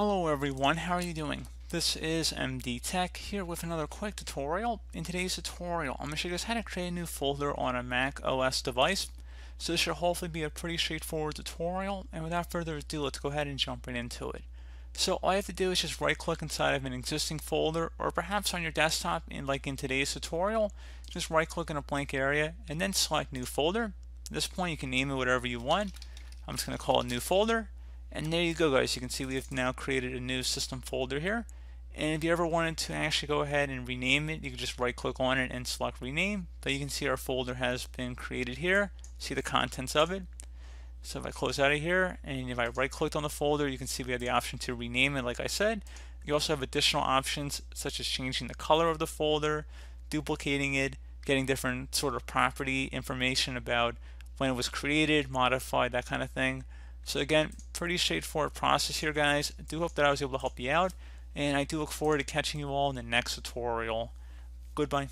Hello everyone, how are you doing? This is MD Tech here with another quick tutorial. In today's tutorial, I'm going to show you guys how to create a new folder on a Mac OS device. So this should hopefully be a pretty straightforward tutorial, and without further ado, let's go ahead and jump right into it. So all you have to do is just right click inside of an existing folder, or perhaps on your desktop, like in today's tutorial, just right click in a blank area, and then select new folder. At this point, you can name it whatever you want. I'm just going to call it new folder, and there you go guys, you can see we've now created a new system folder here. And if you ever wanted to actually go ahead and rename it, you can just right click on it and select rename. But you can see our folder has been created here, see the contents of it. So if I close out of here and if I right clicked on the folder, you can see we have the option to rename it like I said. You also have additional options such as changing the color of the folder, duplicating it, getting different sort of property information about when it was created, modified, that kind of thing. So again, pretty straightforward process here, guys. I do hope that I was able to help you out, and I do look forward to catching you all in the next tutorial. Goodbye.